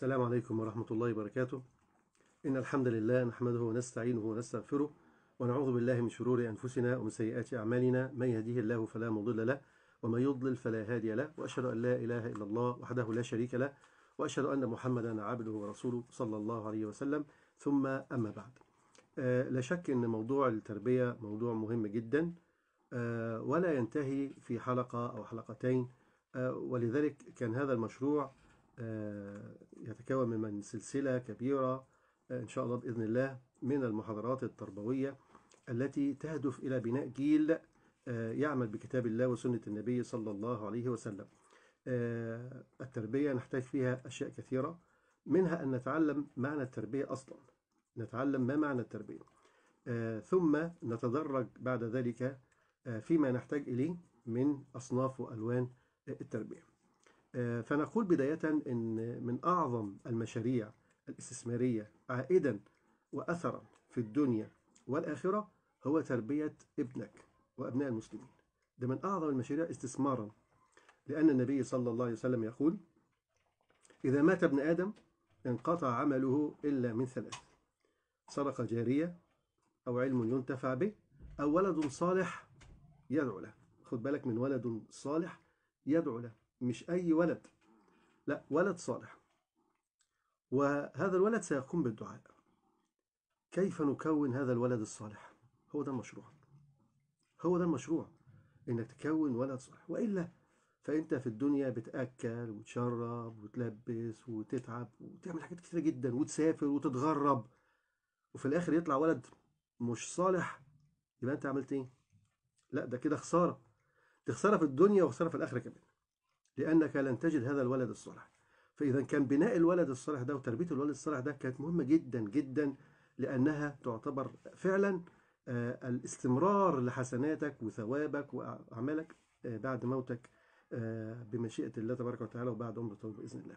السلام عليكم ورحمة الله وبركاته إن الحمد لله نحمده ونستعينه ونستغفره ونعوذ بالله من شرور أنفسنا ومن سيئات أعمالنا من يهديه الله فلا مضل له ومن يضلل فلا هادي له وأشهد أن لا إله إلا الله وحده لا شريك له وأشهد أن محمدا عبده ورسوله صلى الله عليه وسلم ثم أما بعد آه، لا شك أن موضوع التربية موضوع مهم جدا آه، ولا ينتهي في حلقة أو حلقتين آه، ولذلك كان هذا المشروع آه، يتكون من سلسلة كبيرة آه، إن شاء الله بإذن الله من المحاضرات التربوية التي تهدف إلى بناء جيل آه، يعمل بكتاب الله وسنة النبي صلى الله عليه وسلم التربية نحتاج فيها أشياء كثيرة منها أن نتعلم معنى التربية أصلا نتعلم ما معنى التربية ثم نتدرج بعد ذلك فيما نحتاج إليه من أصناف وألوان التربية آه، فنقول بداية أن من أعظم المشاريع الاستثمارية عائدا وأثرا في الدنيا والآخرة هو تربية ابنك وأبناء المسلمين ده من أعظم المشاريع استثمارا لأن النبي صلى الله عليه وسلم يقول إذا مات ابن آدم انقطع عمله إلا من ثلاث صدقة جارية أو علم ينتفع به أو ولد صالح يدعو له خد بالك من ولد صالح يدعو له مش أي ولد لا ولد صالح وهذا الولد سيقوم بالدعاء كيف نكون هذا الولد الصالح هو ده المشروع هو ده المشروع انك تكون ولد صالح والا فانت في الدنيا بتاكل وتشرب وتلبس وتتعب وتعمل حاجات كتيره جدا وتسافر وتتغرب وفي الاخر يطلع ولد مش صالح يبقى انت عملت ايه لا ده كده خساره تخسرها في الدنيا وخساره في الاخره كمان لأنك لن تجد هذا الولد الصالح فإذا كان بناء الولد الصالح ده وتربية الولد الصالح ده كانت مهمة جدا جدا لأنها تعتبر فعلا آه، الاستمرار لحسناتك وثوابك وأعمالك آه، بعد موتك آه، بمشيئة الله تبارك وتعالى وبعد عمر طويل بإذن الله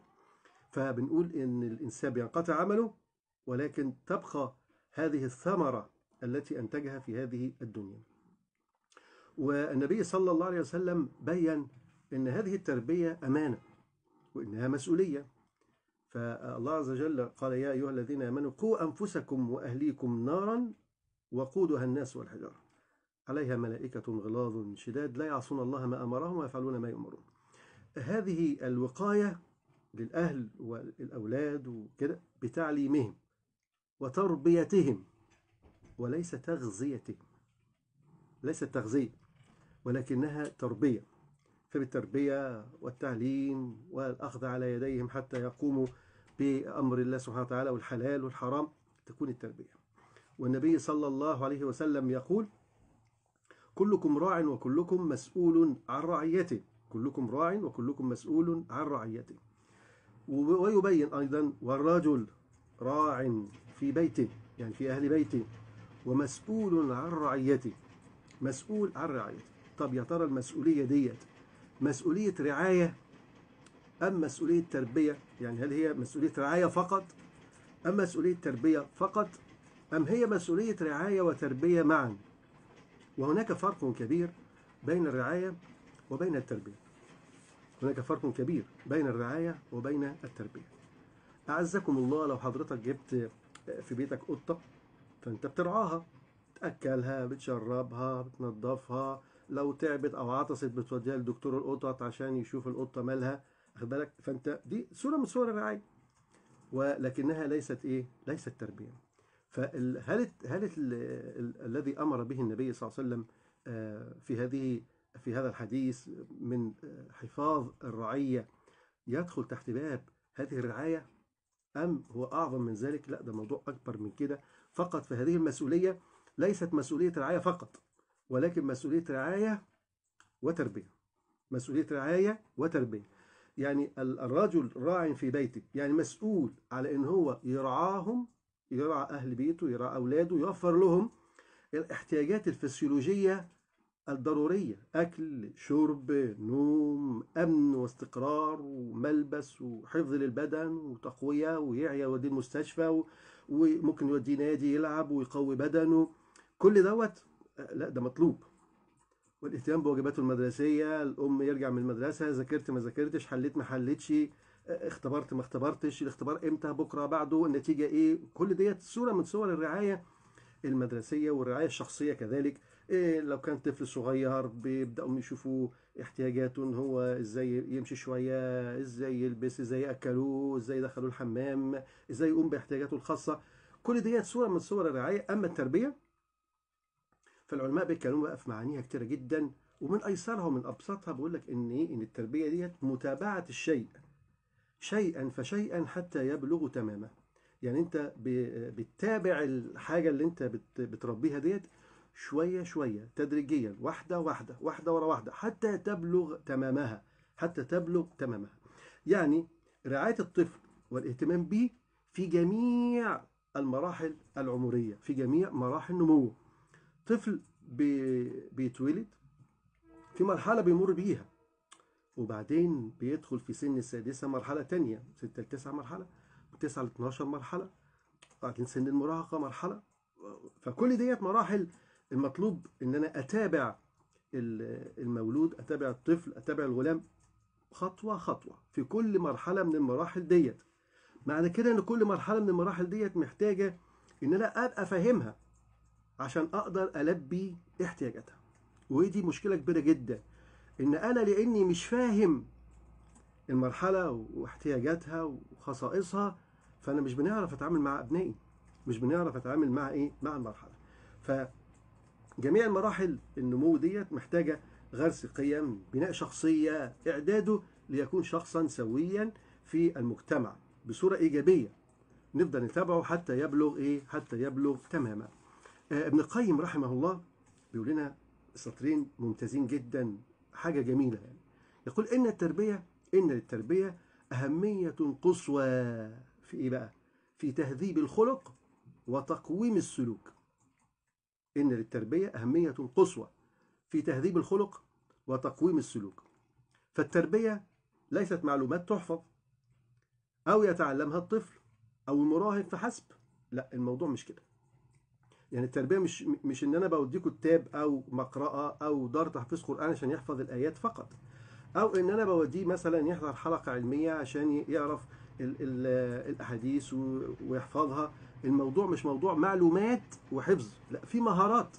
فبنقول إن الإنسان بينقطع عمله ولكن تبقى هذه الثمرة التي أنتجها في هذه الدنيا والنبي صلى الله عليه وسلم بيّن أن هذه التربية أمانة وإنها مسؤولية فالله عز وجل قال يا أيها الذين آمنوا قوا أنفسكم وأهليكم نارا وقودها الناس والحجارة عليها ملائكة غلاظ شداد لا يعصون الله ما أمرهم ويفعلون ما يؤمرون هذه الوقاية للأهل والأولاد وكده بتعليمهم وتربيتهم وليس تغذيتهم ليست تغذية ولكنها تربية في التربية والتعليم والأخذ على يديهم حتى يقوموا بأمر الله سبحانه وتعالى والحلال والحرام تكون التربية والنبي صلى الله عليه وسلم يقول كلكم راع وكلكم مسؤول عن رعيته كلكم راع وكلكم مسؤول عن رعيته ويبين أيضا والرجل راع في بيته يعني في أهل بيته ومسؤول عن رعيته مسؤول عن رعيته طب يا ترى المسؤولية ديت مسؤولية رعاية أم مسؤولية تربية يعني هل هي مسؤولية رعاية فقط أم مسؤولية تربية فقط أم هي مسؤولية رعاية وتربية معا وهناك فرق كبير بين الرعاية وبين التربية هناك فرق كبير بين الرعاية وبين التربية أعزكم الله لو حضرتك جبت في بيتك قطة فأنت بترعاها تأكلها بتشربها بتنظفها لو تعبت او عطست بتوديها لدكتور القطط عشان يشوف القطه مالها واخد بالك فانت دي صوره من صور الرعايه ولكنها ليست ايه ليست تربيه فهل هل الذي امر به النبي صلى الله عليه وسلم آه، في هذه في هذا الحديث من حفاظ الرعيه يدخل تحت باب هذه الرعايه ام هو اعظم من ذلك لا ده موضوع اكبر من كده فقط فهذه المسؤوليه ليست مسؤوليه رعايه فقط ولكن مسؤولية رعاية وتربية مسؤولية رعاية وتربية يعني الرجل راع في بيته يعني مسؤول على ان هو يرعاهم يرعى أهل بيته يرعى أولاده يوفر لهم الاحتياجات الفسيولوجية الضرورية أكل شرب نوم أمن واستقرار وملبس وحفظ للبدن وتقوية ويعيا ودي المستشفى وممكن يوديه نادي يلعب ويقوي بدنه كل دوت لا ده مطلوب والاهتمام بواجباته المدرسية الأم يرجع من المدرسة ذاكرت ما ذاكرتش حليت ما حليتش اختبرت ما اختبرتش الاختبار امتى بكرة بعده النتيجة ايه كل ديت صورة من صور الرعاية المدرسية والرعاية الشخصية كذلك إيه لو كان طفل صغير بيبدأوا يشوفوا احتياجاته ان هو ازاي يمشي شوية ازاي يلبس ازاي اكلوه ازاي دخلوه الحمام ازاي يقوم باحتياجاته الخاصة كل ديت صورة من صور الرعاية اما التربية فالعلماء بيتكلموا بقى في معانيها كتيرة جدا ومن ايسرها ومن ابسطها بيقول لك ان ايه ان التربيه ديت متابعه الشيء شيئا فشيئا حتى يبلغ تماما يعني انت بتتابع الحاجه اللي انت بتربيها ديت شويه شويه تدريجيا واحده واحده واحده ورا واحده حتى تبلغ تمامها حتى تبلغ تمامها يعني رعايه الطفل والاهتمام به في جميع المراحل العمريه في جميع مراحل نموه طفل بي... بيتولد في مرحلة بيمر بيها وبعدين بيدخل في سن السادسة مرحلة تانية ستة لتسعة مرحلة تسعة لاتناشر مرحلة وبعدين سن المراهقة مرحلة فكل ديت مراحل المطلوب ان انا اتابع المولود اتابع الطفل اتابع الغلام خطوة خطوة في كل مرحلة من المراحل ديت معنى كده ان كل مرحلة من المراحل ديت محتاجة ان انا ابقى فاهمها عشان اقدر البي احتياجاتها ودي مشكله كبيره جدا ان انا لاني مش فاهم المرحله واحتياجاتها وخصائصها فانا مش بنعرف اتعامل مع ابنائي مش بنعرف اتعامل مع ايه مع المرحله جميع المراحل النمو ديت محتاجه غرس قيم بناء شخصيه اعداده ليكون شخصا سويا في المجتمع بصوره ايجابيه نفضل نتابعه حتى يبلغ ايه حتى يبلغ تماما آه، ابن القيم رحمه الله بيقول لنا سطرين ممتازين جدا حاجة جميلة يعني يقول إن التربية إن للتربية أهمية قصوى في إيه بقى؟ في تهذيب الخلق وتقويم السلوك إن للتربية أهمية قصوى في تهذيب الخلق وتقويم السلوك فالتربية ليست معلومات تحفظ أو يتعلمها الطفل أو المراهق فحسب لا الموضوع مش كده يعني التربية مش مش إن أنا بوديكوا كتاب أو مقرأة أو دار تحفيظ قرآن عشان يحفظ الآيات فقط أو إن أنا بوديه مثلا يحضر حلقة علمية عشان يعرف الـ الـ الأحاديث ويحفظها الموضوع مش موضوع معلومات وحفظ لا في مهارات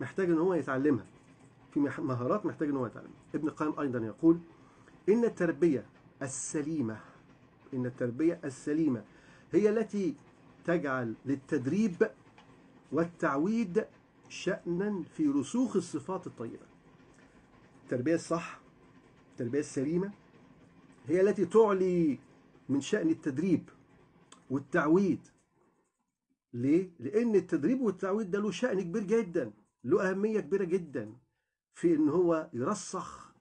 محتاج إن هو يتعلمها في مهارات محتاج إن هو يتعلمها ابن القيم أيضا يقول إن التربية السليمة إن التربية السليمة هي التي تجعل للتدريب والتعويد شأنا في رسوخ الصفات الطيبة التربية الصح التربية السليمة هي التي تعلي من شأن التدريب والتعويد ليه؟ لأن التدريب والتعويد ده له شأن كبير جدا له أهمية كبيرة جدا في إن هو يرسخ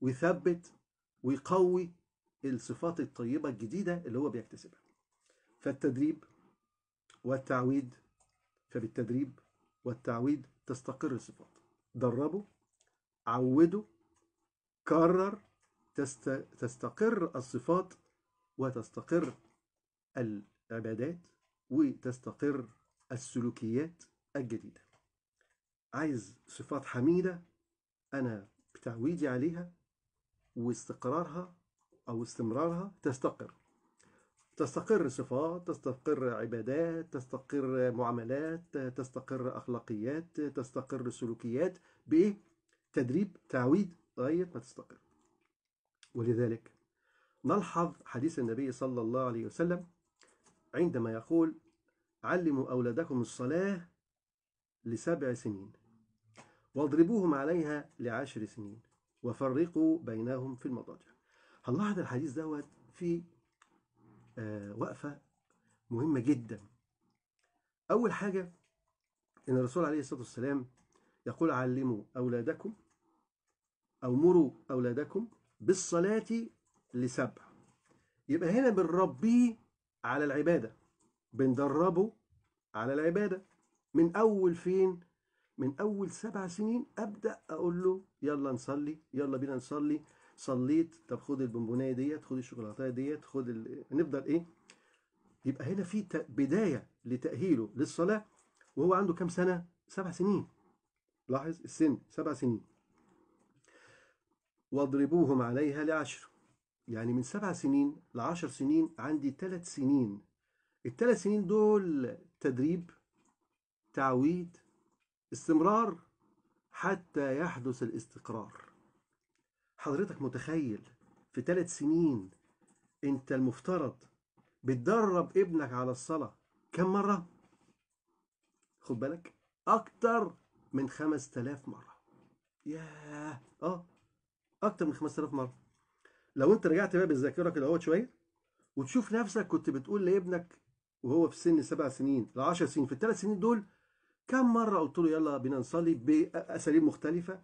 ويثبت ويقوي الصفات الطيبة الجديدة اللي هو بيكتسبها فالتدريب والتعويد فبالتدريب والتعويد تستقر الصفات دربه عوده كرر تست... تستقر الصفات وتستقر العبادات وتستقر السلوكيات الجديدة عايز صفات حميدة أنا بتعويدي عليها واستقرارها أو استمرارها تستقر تستقر صفات تستقر عبادات تستقر معاملات تستقر أخلاقيات تستقر سلوكيات بإيه؟ تدريب تعويد غاية طيب، ما تستقر ولذلك نلحظ حديث النبي صلى الله عليه وسلم عندما يقول علموا أولادكم الصلاة لسبع سنين واضربوهم عليها لعشر سنين وفرقوا بينهم في المضاجع هنلاحظ الحديث دوت في آه، وقفة مهمة جدا أول حاجة إن الرسول عليه الصلاة والسلام يقول علموا أولادكم أو مروا أولادكم بالصلاة لسبع يبقى هنا بنربيه على العبادة بندربه على العبادة من أول فين من أول سبع سنين أبدأ أقول له يلا نصلي يلا بينا نصلي صليت طب خد البونبونايه ديت خد الشوكولاته ديت خد ال... نفضل ايه يبقى هنا في بدايه لتاهيله للصلاه وهو عنده كام سنه سبع سنين لاحظ السن سبع سنين واضربوهم عليها لعشر يعني من سبع سنين لعشر سنين عندي ثلاث سنين الثلاث سنين دول تدريب تعويد استمرار حتى يحدث الاستقرار حضرتك متخيل في ثلاث سنين انت المفترض بتدرب ابنك على الصلاة كم مرة؟ خد بالك أكتر من 5000 مرة ياه اه أكتر من 5000 مرة لو أنت رجعت بقى بالذاكرة كده اهوت شوية وتشوف نفسك كنت بتقول لابنك وهو في سن سبع سنين ل 10 سنين في الثلاث سنين دول كم مرة قلت له يلا بينا نصلي بأساليب مختلفة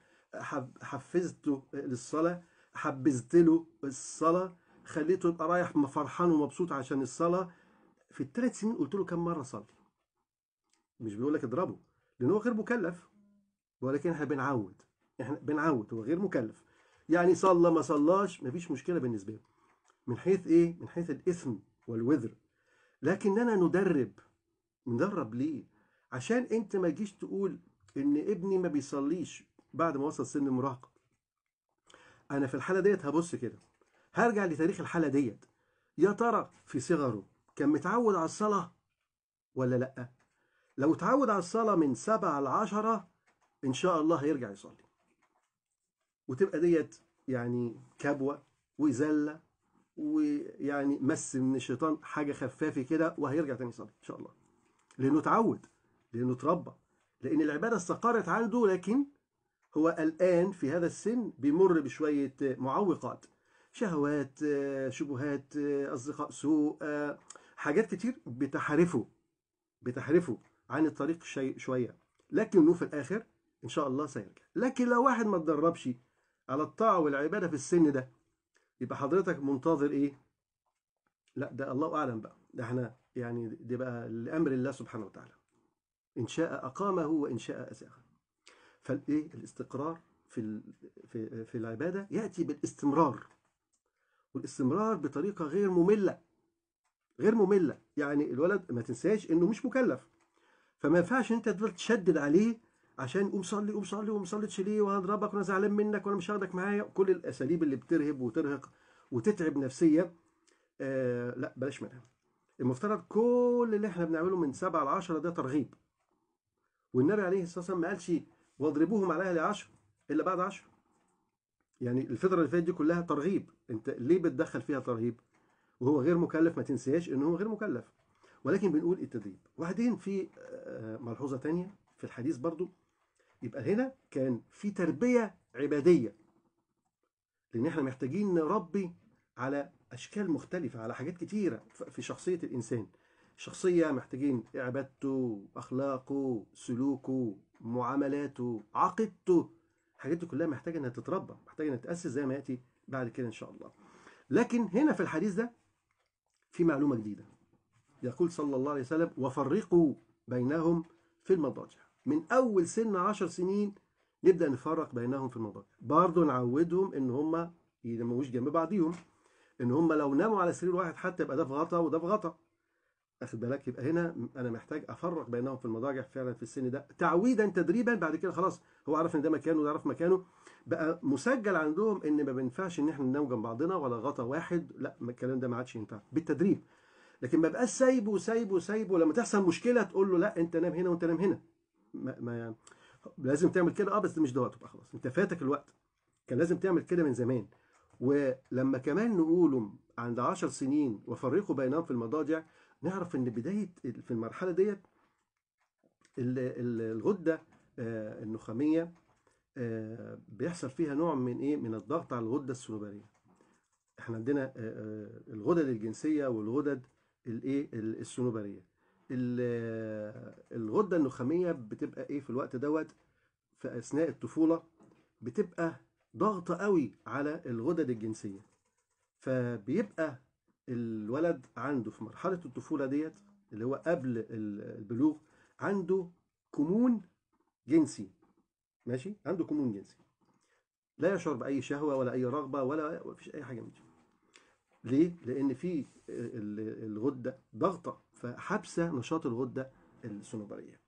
حفزته للصلاة حبزت له الصلاة خليته يبقى رايح فرحان ومبسوط عشان الصلاة في الثلاث سنين قلت له كم مرة صلي مش بيقول لك اضربه لأن هو غير مكلف ولكن احنا بنعود احنا بنعود هو غير مكلف يعني صلى ما صلاش مفيش مشكلة بالنسبة له من حيث ايه من حيث الإثم والوذر لكننا ندرب ندرب ليه عشان انت ما تجيش تقول ان ابني ما بيصليش بعد ما وصل سن المراهقه انا في الحاله ديت هبص كده هرجع لتاريخ الحاله ديت يا ترى في صغره كان متعود على الصلاه ولا لا لو اتعود على الصلاه من سبعة لعشرة ان شاء الله هيرجع يصلي وتبقى ديت يعني كبوه وزله ويعني مس من الشيطان حاجه خفافه كده وهيرجع تاني يصلي ان شاء الله لانه اتعود لانه اتربى لان العباده استقرت عنده لكن هو الآن في هذا السن بيمر بشوية معوقات شهوات آه، شبهات آه، أصدقاء سوء آه، حاجات كتير بتحرفه بتحرفه عن الطريق شوية لكنه في الآخر إن شاء الله سيرجع لكن لو واحد ما تدربش على الطاعة والعبادة في السن ده يبقى حضرتك منتظر إيه؟ لا ده الله أعلم بقى ده احنا يعني دي بقى لأمر الله سبحانه وتعالى إن شاء أقامه وإن شاء أزاغه فالايه الاستقرار في في في العباده ياتي بالاستمرار والاستمرار بطريقه غير ممله غير ممله يعني الولد ما تنساش انه مش مكلف فما ينفعش انت تفضل تشدد عليه عشان قوم صلي قوم صلي وما صليتش ليه وهضربك وانا زعلان منك وانا مش هاخدك معايا كل الاساليب اللي بترهب وترهق وتتعب نفسيا آه لا بلاش منها المفترض كل اللي احنا بنعمله من سبعة ل 10 ده ترغيب والنبي عليه الصلاه والسلام ما قالش واضربوهم عليها لعشر إلا بعد عشر يعني الفترة اللي فاتت دي كلها ترغيب أنت ليه بتدخل فيها ترهيب وهو غير مكلف ما تنساش أنه هو غير مكلف ولكن بنقول التدريب وبعدين في آه، ملحوظة تانية في الحديث برضو يبقى هنا كان في تربية عبادية لأن احنا محتاجين نربي على أشكال مختلفة على حاجات كتيرة في شخصية الإنسان شخصية محتاجين عبادته أخلاقه سلوكه معاملاته عقيدته الحاجات دي كلها محتاجة إنها تتربى محتاجة إنها تأسس زي ما يأتي بعد كده إن شاء الله لكن هنا في الحديث ده في معلومة جديدة يقول صلى الله عليه وسلم وفرقوا بينهم في المضاجع من أول سن عشر سنين نبدأ نفرق بينهم في المضاجع برضه نعودهم إن هم يناموش جنب بعضيهم إن هم لو ناموا على سرير واحد حتى يبقى ده في غطا وده في غطا اخد بالك يبقى هنا انا محتاج افرق بينهم في المضاجع فعلا في السن ده تعويدا تدريبا بعد كده خلاص هو عرف ان ده مكانه وده عرف مكانه بقى مسجل عندهم ان ما بينفعش ان احنا ننام جنب بعضنا ولا غطا واحد لا الكلام ده ما عادش ينفع بالتدريب لكن ما بقاش سايبه سايبه سايبه لما تحصل مشكله تقول له لا انت نام هنا وانت نام هنا ما, ما لازم تعمل كده اه بس مش دلوقتي بقى خلاص انت فاتك الوقت كان لازم تعمل كده من زمان ولما كمان نقوله عند 10 سنين وفرقوا بينهم في المضاجع نعرف ان بدايه في المرحله ديت الغده آه، النخاميه آه، بيحصل فيها نوع من ايه من الضغط على الغده السنوبريه احنا عندنا آه، الغدد الجنسيه والغدد الايه السنوبريه الغده النخاميه بتبقى ايه في الوقت دوت في اثناء الطفوله بتبقى ضغط قوي على الغدد الجنسيه فبيبقى الولد عنده في مرحلة الطفولة ديت اللي هو قبل البلوغ عنده كمون جنسي ماشي عنده كمون جنسي لا يشعر بأي شهوة ولا أي رغبة ولا مفيش أي حاجة من دي ليه؟ لأن في الغدة ضغطة فحبسة نشاط الغدة الصنوبرية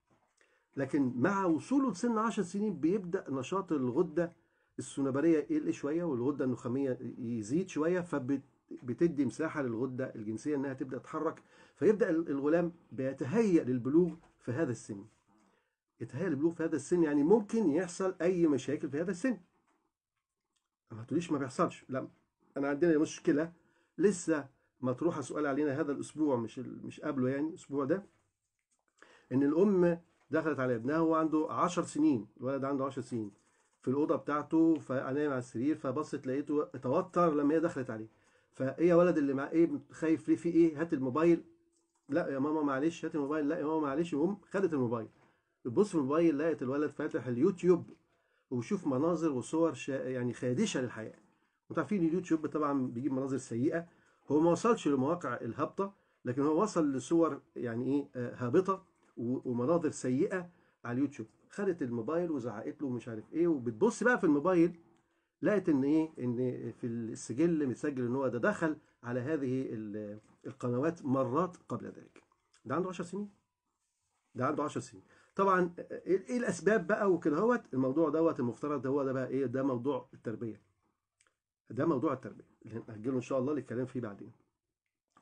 لكن مع وصوله لسن 10 سنين بيبدأ نشاط الغدة الصنوبرية يقل شوية والغدة النخامية يزيد شوية فبت بتدي مساحة للغدة الجنسية أنها تبدأ تتحرك فيبدأ الغلام بيتهيأ للبلوغ في هذا السن يتهيأ للبلوغ في هذا السن يعني ممكن يحصل أي مشاكل في هذا السن ما تقوليش ما بيحصلش لا أنا عندنا مشكلة لسه مطروحة سؤال علينا هذا الأسبوع مش مش قبله يعني الأسبوع ده إن الأم دخلت على ابنها وهو عنده 10 سنين الولد عنده 10 سنين في الأوضة بتاعته فنايم على السرير فبصت لقيته توتر لما هي دخلت عليه فايه يا ولد اللي مع ايه خايف ليه في ايه هات الموبايل لا يا ماما معلش هات الموبايل لا يا ماما معلش وهم خدت الموبايل بتبص في الموبايل لقيت الولد فاتح اليوتيوب وبيشوف مناظر وصور شا... يعني خادشه للحياه انتوا عارفين اليوتيوب طبعا بيجيب مناظر سيئه هو ما وصلش لمواقع الهابطه لكن هو وصل لصور يعني ايه آه، هابطه ومناظر سيئه على اليوتيوب خدت الموبايل وزعقت له ومش عارف ايه وبتبص بقى في الموبايل لقت ان ايه ان في السجل متسجل ان هو ده دخل على هذه القنوات مرات قبل ذلك ده عنده 10 سنين ده عنده 10 سنين طبعا إيه, ايه الاسباب بقى وكده هوت الموضوع دوت المفترض ده هو ده بقى ايه ده موضوع التربيه ده موضوع التربيه اللي هنأجله ان شاء الله للكلام فيه بعدين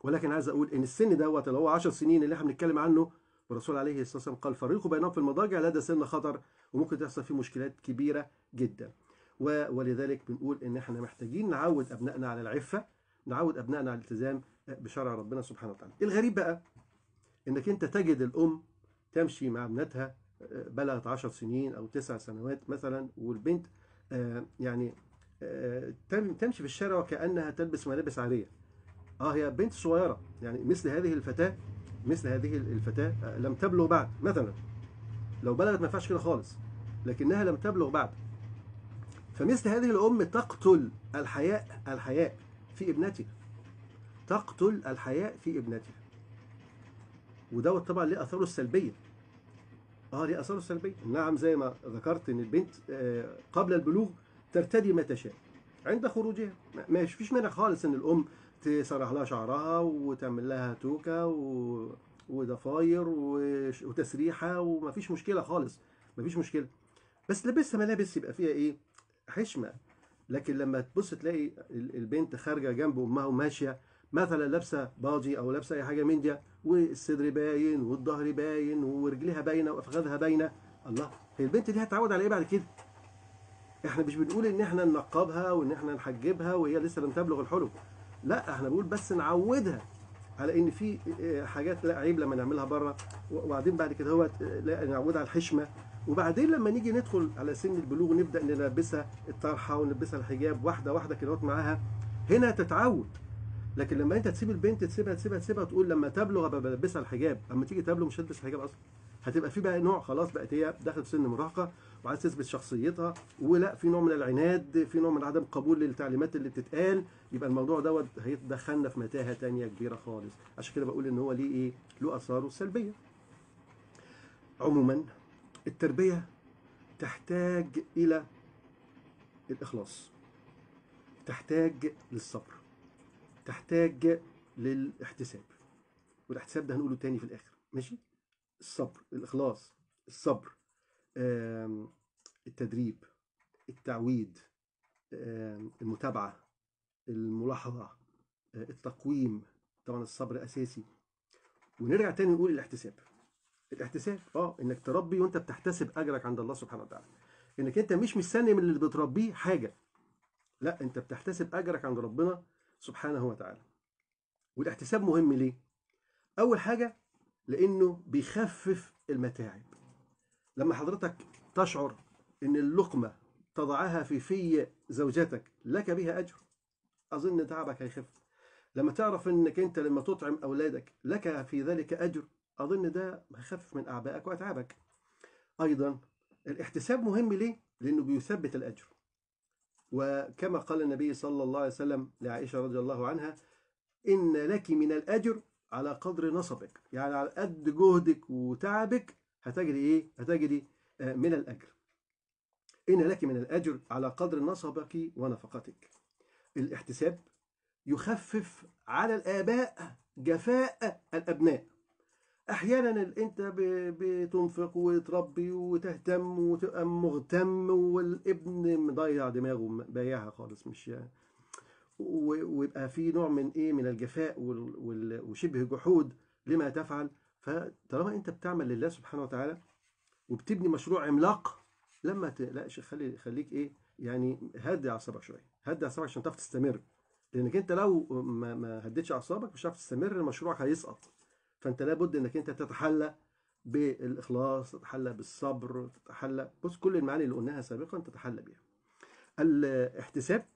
ولكن عايز اقول ان السن دوت اللي هو 10 سنين اللي احنا بنتكلم عنه والرسول عليه الصلاه والسلام قال فريق بينهم في المضاجع لدى سن خطر وممكن تحصل فيه مشكلات كبيره جدا ولذلك بنقول ان احنا محتاجين نعود ابنائنا على العفه نعود ابنائنا على الالتزام بشرع ربنا سبحانه وتعالى الغريب بقى انك انت تجد الام تمشي مع ابنتها آه، بلغت 10 سنين او 9 سنوات مثلا والبنت آه، يعني آه، تمشي في الشارع وكانها تلبس ملابس عاريه اه هي بنت صغيره يعني مثل هذه الفتاه مثل هذه الفتاه لم تبلغ بعد مثلا لو بلغت ما ينفعش كده خالص لكنها لم تبلغ بعد فمثل هذه الأم تقتل الحياء الحياء في ابنتها تقتل الحياء في ابنتها ودوت طبعا ليه اثاره السلبيه اه ليه اثاره السلبيه نعم زي ما ذكرت ان البنت آه، قبل البلوغ ترتدي ما تشاء عند خروجها ما فيش منها خالص ان الام تسرح لها شعرها وتعمل لها توكه و... وضفاير وتسريحه ومفيش مشكله خالص مفيش مشكله بس لبسها ملابس يبقى فيها ايه حشمه لكن لما تبص تلاقي البنت خارجه جنبه امها وماشيه مثلا لابسه باجي او لابسه اي حاجه من دي والصدر باين والظهر باين ورجليها باينه وافخاذها باينه الله هي البنت دي هتتعود على ايه بعد كده؟ احنا مش بنقول ان احنا ننقبها وان احنا نحجبها وهي لسه لم تبلغ الحلم لا احنا بنقول بس نعودها على ان في آه، حاجات لا عيب لما نعملها بره وبعدين بعد كده هو آه، لا نعودها على الحشمه وبعدين لما نيجي ندخل على سن البلوغ نبدا نلبسها الطرحه ونلبسها الحجاب واحده واحده كده معاها هنا تتعود لكن لما انت تسيب البنت تسيبها تسيبها تسيبها تقول لما تبلغ ابقى بلبسها الحجاب اما تيجي تبلغ مش هتلبس الحجاب اصلا هتبقى في بقى نوع خلاص بقت هي داخل سن مراهقه وعايز تثبت شخصيتها ولا في نوع من العناد في نوع من عدم قبول للتعليمات اللي بتتقال يبقى الموضوع دوت هيدخلنا في متاهه ثانيه كبيره خالص عشان كده بقول ان هو ليه ايه له اثاره السلبيه عموما التربية تحتاج إلى الإخلاص تحتاج للصبر تحتاج للاحتساب والاحتساب ده هنقوله تاني في الآخر ماشي الصبر الإخلاص الصبر التدريب التعويد المتابعة الملاحظة آه، التقويم طبعا الصبر أساسي ونرجع تاني نقول الاحتساب الاحتساب اه انك تربي وانت بتحتسب اجرك عند الله سبحانه وتعالى انك انت مش مستني من اللي بتربيه حاجه لا انت بتحتسب اجرك عند ربنا سبحانه وتعالى والاحتساب مهم ليه اول حاجه لانه بيخفف المتاعب لما حضرتك تشعر ان اللقمه تضعها في في زوجتك لك بها اجر اظن تعبك هيخف لما تعرف انك انت لما تطعم اولادك لك في ذلك اجر أظن ده هيخفف من أعبائك وأتعابك أيضا الاحتساب مهم ليه؟ لأنه بيثبت الأجر وكما قال النبي صلى الله عليه وسلم لعائشة رضي الله عنها إن لك من الأجر على قدر نصبك يعني على قد جهدك وتعبك هتجري إيه؟ هتجري آه، من الأجر إن لك من الأجر على قدر نصبك ونفقتك الاحتساب يخفف على الآباء جفاء الأبناء احيانا انت بتنفق وتربي وتهتم وتبقى مهتم والابن مضيع دماغه بايعها خالص مش يعني. ويبقى في نوع من ايه من الجفاء وشبه جحود لما تفعل فطالما انت بتعمل لله سبحانه وتعالى وبتبني مشروع عملاق لما تقلقش خلي خليك ايه يعني هدي اعصابك شويه هدي اعصابك عشان تعرف تستمر لانك انت لو ما هديتش اعصابك مش هتعرف تستمر مشروعك هيسقط فانت لابد انك انت تتحلى بالاخلاص تتحلى بالصبر تتحلى بص كل المعاني اللي قلناها سابقا تتحلى بيها الاحتساب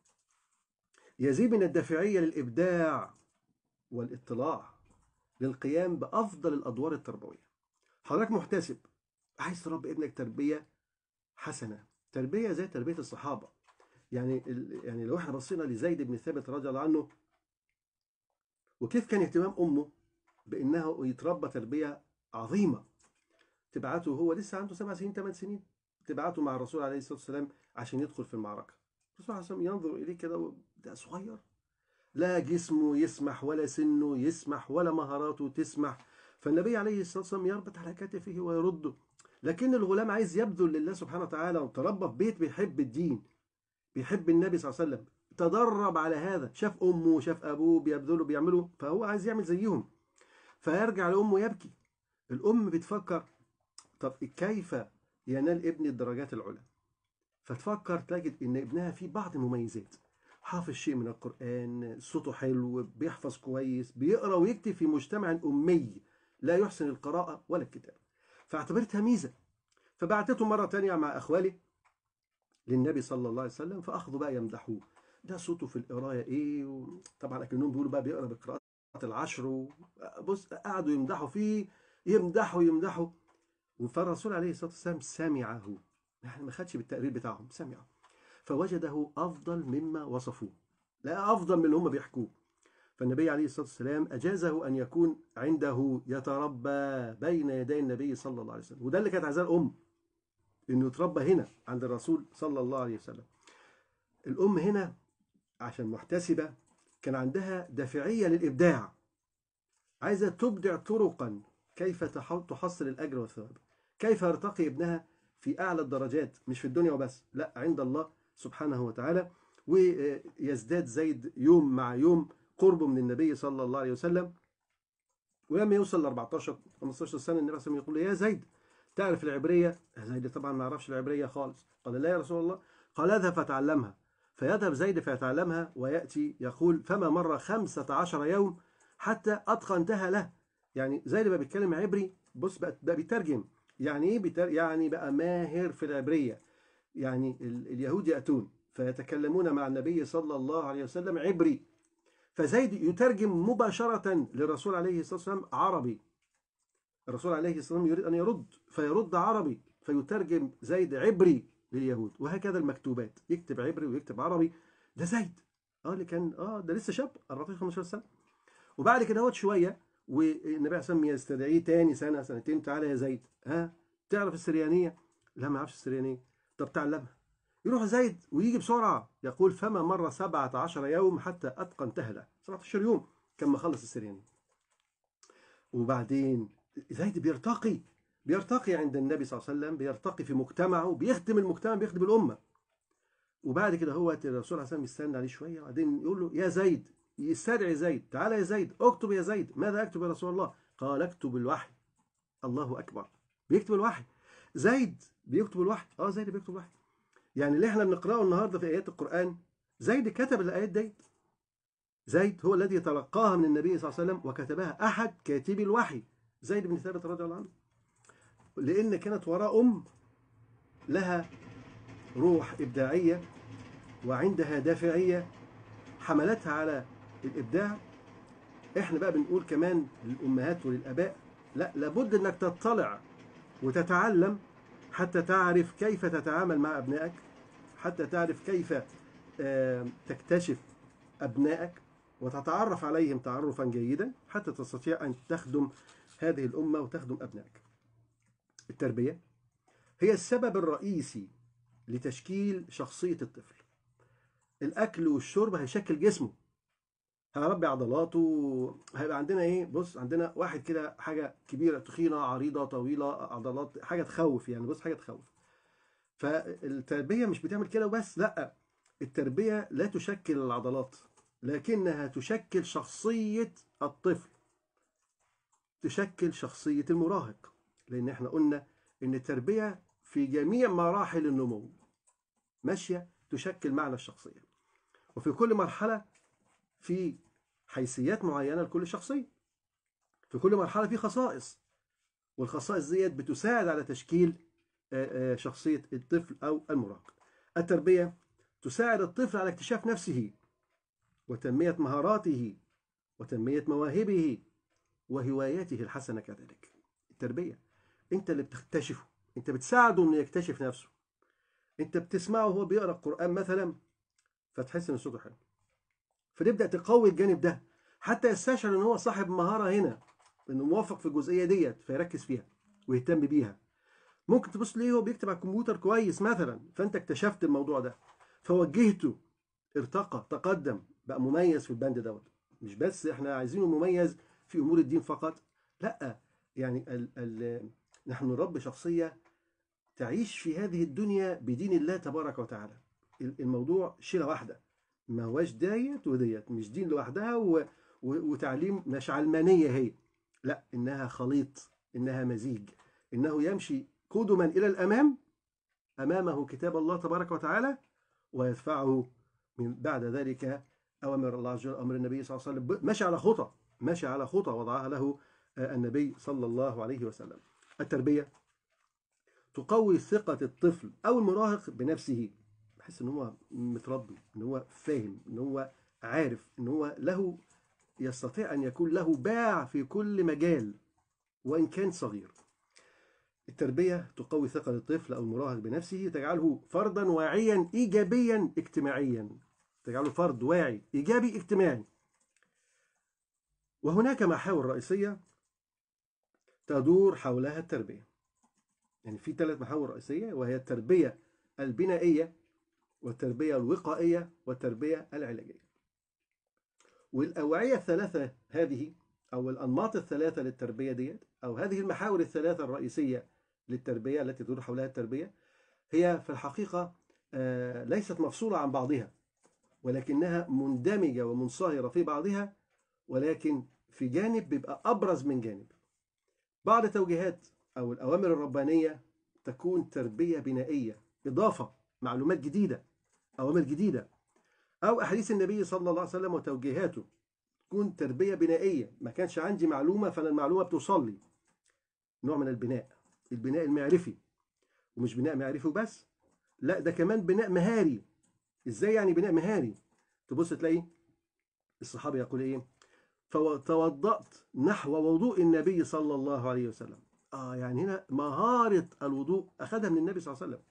يزيد من الدافعيه للابداع والاطلاع للقيام بافضل الادوار التربويه حضرتك محتسب عايز تربي ابنك تربيه حسنه تربيه زي تربيه الصحابه يعني يعني لو احنا بصينا لزيد بن ثابت رضي الله عنه وكيف كان اهتمام امه بانه يتربى تربيه عظيمه تبعته هو لسه عنده سبع سنين ثمان سنين تبعته مع الرسول عليه الصلاه والسلام عشان يدخل في المعركه الرسول عليه الصلاه والسلام ينظر اليه كده ده صغير لا جسمه يسمح ولا سنه يسمح ولا مهاراته تسمح فالنبي عليه الصلاه والسلام يربط على كتفه ويرده لكن الغلام عايز يبذل لله سبحانه وتعالى وتربى في بيت بيحب الدين بيحب النبي صلى الله عليه وسلم تدرب على هذا شاف امه شاف ابوه بيبذلوا بيعملوا فهو عايز يعمل زيهم فيرجع لأمه يبكي الأم بتفكر طب كيف ينال ابني الدرجات العلى فتفكر تجد إن ابنها فيه بعض المميزات حافظ شيء من القرآن صوته حلو بيحفظ كويس بيقرأ ويكتب في مجتمع أمي لا يحسن القراءة ولا الكتابة فاعتبرتها ميزة فبعتته مرة تانية مع أخوالي للنبي صلى الله عليه وسلم فأخذوا بقى يمدحوه ده صوته في القراية إيه طبعا أكنهم بيقولوا بقى بيقرأ بالقراءه العشر بص قعدوا يمدحوا فيه يمدحوا يمدحوا فالرسول عليه الصلاة والسلام سمعه يعني ما خدش بالتقرير بتاعهم سمعه فوجده أفضل مما وصفوه لا أفضل من اللي هم بيحكوه فالنبي عليه الصلاة والسلام أجازه أن يكون عنده يتربى بين يدي النبي صلى الله عليه وسلم وده اللي كانت عايزاه الأم إنه يتربى هنا عند الرسول صلى الله عليه وسلم الأم هنا عشان محتسبة كان عندها دافعية للإبداع عايزة تبدع طرقا كيف تحصل الأجر والثواب كيف يرتقي ابنها في أعلى الدرجات مش في الدنيا وبس لا عند الله سبحانه وتعالى ويزداد زيد يوم مع يوم قربه من النبي صلى الله عليه وسلم ولما يوصل ل 14 15 سنه النبي صلى الله عليه وسلم يقول له يا زيد تعرف العبريه؟ زيد طبعا ما يعرفش العبريه خالص قال لا يا رسول الله قال اذهب فتعلمها فيذهب زيد فيتعلمها ويأتي يقول فما مر خمسة عشر يوم حتى أتقنتها له يعني زيد بقى بيتكلم عبري بص بقى, بقى بيترجم يعني ايه بتر... يعني بقى ماهر في العبرية يعني اليهود يأتون فيتكلمون مع النبي صلى الله عليه وسلم عبري فزيد يترجم مباشرة للرسول عليه الصلاة والسلام عربي الرسول عليه الصلاة والسلام يريد أن يرد فيرد عربي فيترجم زيد عبري لليهود وهكذا المكتوبات يكتب عبري ويكتب عربي ده زيد اه اللي كان اه ده لسه شاب 14 15 سنه وبعد كده هوت شويه والنبي عليه يستدعيه تاني سنه سنتين تعالى يا زيد ها تعرف السريانيه لا ما اعرفش السريانيه طب تعلمها يروح زيد ويجي بسرعه يقول فما مر 17 يوم حتى اتقن تهله 17 يوم ما خلص السريانيه وبعدين زيد بيرتقي بيرتقي عند النبي صلى الله عليه وسلم بيرتقي في مجتمعه بيخدم المجتمع بيخدم الأمة وبعد كده هو الرسول عليه وسلم يستنى عليه شوية وبعدين يقول له يا زيد يستدعي زيد تعالى يا زيد اكتب يا زيد ماذا أكتب يا رسول الله قال اكتب الوحي الله أكبر بيكتب الوحي زيد بيكتب الوحي اه زيد بيكتب الوحي يعني اللي احنا بنقراه النهارده في ايات القران زيد كتب الايات ديت زيد هو الذي تلقاها من النبي صلى الله عليه وسلم وكتبها احد كاتبي الوحي زيد بن ثابت رضي الله عنه لأن كانت وراء أم لها روح إبداعية وعندها دافعية حملتها على الإبداع احنا بقى بنقول كمان للأمهات وللأباء لا لابد انك تطلع وتتعلم حتى تعرف كيف تتعامل مع أبنائك حتى تعرف كيف آه، تكتشف أبنائك وتتعرف عليهم تعرفا جيدا حتى تستطيع أن تخدم هذه الأمة وتخدم أبنائك التربية هي السبب الرئيسي لتشكيل شخصية الطفل الأكل والشرب هيشكل جسمه هنربي عضلاته هيبقى عندنا ايه بص عندنا واحد كده حاجة كبيرة تخينة عريضة طويلة عضلات حاجة تخوف يعني بص حاجة تخوف فالتربية مش بتعمل كده وبس لا التربية لا تشكل العضلات لكنها تشكل شخصية الطفل تشكل شخصية المراهق لأن احنا قلنا إن التربية في جميع مراحل النمو ماشية تشكل معنى الشخصية وفي كل مرحلة في حيثيات معينة لكل شخصية في كل مرحلة في خصائص والخصائص ديت بتساعد على تشكيل آه، آه، شخصية الطفل أو المراهق التربية تساعد الطفل على اكتشاف نفسه وتنمية مهاراته وتنمية مواهبه وهواياته الحسنة كذلك التربية انت اللي بتكتشفه انت بتساعده انه يكتشف نفسه انت بتسمعه وهو بيقرا القران مثلا فتحس ان صوته حلو فتبدا تقوي الجانب ده حتى يستشعر ان هو صاحب مهاره هنا انه موفق في الجزئيه ديت فيركز فيها ويهتم بيها ممكن تبص ليه هو بيكتب على الكمبيوتر كويس مثلا فانت اكتشفت الموضوع ده فوجهته ارتقى تقدم بقى مميز في البند دوت مش بس احنا عايزينه مميز في امور الدين فقط لا يعني ال ال نحن نربي شخصية تعيش في هذه الدنيا بدين الله تبارك وتعالى الموضوع شيلة واحدة ما هواش ديت وديت مش دين لوحدها وتعليم مش علمانية هي لا إنها خليط إنها مزيج إنه يمشي قدما إلى الأمام أمامه كتاب الله تبارك وتعالى ويدفعه من بعد ذلك أوامر الله عز وجل أمر النبي صلى الله عليه وسلم مشى على خطى مشى على خطى وضعها له النبي صلى الله عليه وسلم التربية تقوي ثقة الطفل أو المراهق بنفسه بحيث إن هو متربي إن هو فاهم إن هو عارف إن هو له يستطيع أن يكون له باع في كل مجال وإن كان صغير التربية تقوي ثقة الطفل أو المراهق بنفسه تجعله فردا واعيا إيجابيا اجتماعيا تجعله فرد واعي إيجابي اجتماعي وهناك محاور رئيسية تدور حولها التربية يعني في ثلاث محاور رئيسية وهي التربية البنائية والتربية الوقائية والتربية العلاجية والأوعية الثلاثة هذه أو الأنماط الثلاثة للتربية ديت أو هذه المحاور الثلاثة الرئيسية للتربية التي تدور حولها التربية هي في الحقيقة آه، ليست مفصولة عن بعضها ولكنها مندمجة ومنصهرة في بعضها ولكن في جانب بيبقى أبرز من جانب بعض توجيهات أو الأوامر الربانية تكون تربية بنائية إضافة معلومات جديدة أوامر جديدة أو أحاديث النبي صلى الله عليه وسلم وتوجيهاته تكون تربية بنائية ما كانش عندي معلومة فأنا المعلومة بتوصلي نوع من البناء البناء المعرفي ومش بناء معرفي وبس لا ده كمان بناء مهاري ازاي يعني بناء مهاري تبص تلاقي الصحابي يقول ايه توضأت نحو وضوء النبي صلى الله عليه وسلم آه يعني هنا مهارة الوضوء أخذها من النبي صلى الله عليه وسلم